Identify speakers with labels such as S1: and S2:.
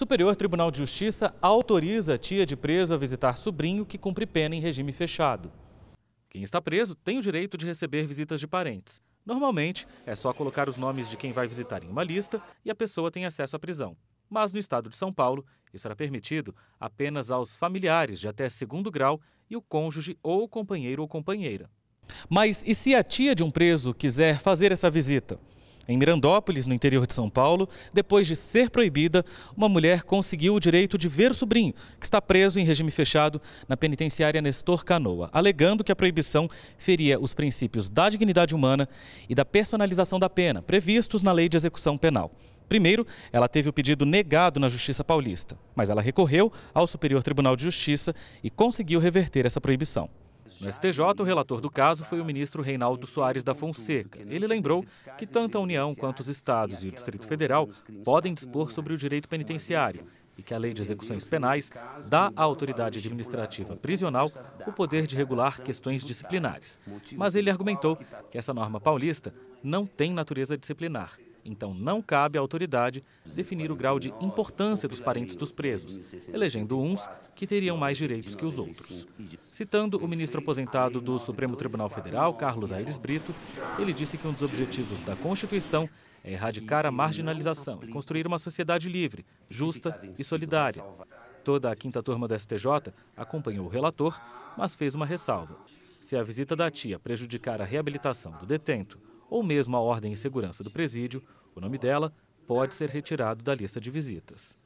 S1: Superior Tribunal de Justiça autoriza a tia de preso a visitar sobrinho que cumpre pena em regime fechado. Quem está preso tem o direito de receber visitas de parentes. Normalmente, é só colocar os nomes de quem vai visitar em uma lista e a pessoa tem acesso à prisão. Mas no estado de São Paulo, isso era permitido apenas aos familiares de até segundo grau e o cônjuge ou companheiro ou companheira. Mas e se a tia de um preso quiser fazer essa visita? Em Mirandópolis, no interior de São Paulo, depois de ser proibida, uma mulher conseguiu o direito de ver o sobrinho, que está preso em regime fechado na penitenciária Nestor Canoa, alegando que a proibição feria os princípios da dignidade humana e da personalização da pena, previstos na Lei de Execução Penal. Primeiro, ela teve o pedido negado na Justiça Paulista, mas ela recorreu ao Superior Tribunal de Justiça e conseguiu reverter essa proibição. No STJ, o relator do caso foi o ministro Reinaldo Soares da Fonseca. Ele lembrou que tanto a União quanto os estados e o Distrito Federal podem dispor sobre o direito penitenciário e que a Lei de Execuções Penais dá à autoridade administrativa prisional o poder de regular questões disciplinares. Mas ele argumentou que essa norma paulista não tem natureza disciplinar então não cabe à autoridade definir o grau de importância dos parentes dos presos, elegendo uns que teriam mais direitos que os outros. Citando o ministro aposentado do Supremo Tribunal Federal, Carlos Aires Brito, ele disse que um dos objetivos da Constituição é erradicar a marginalização e construir uma sociedade livre, justa e solidária. Toda a quinta turma do STJ acompanhou o relator, mas fez uma ressalva. Se a visita da tia prejudicar a reabilitação do detento ou mesmo a ordem e segurança do presídio, o nome dela pode ser retirado da lista de visitas.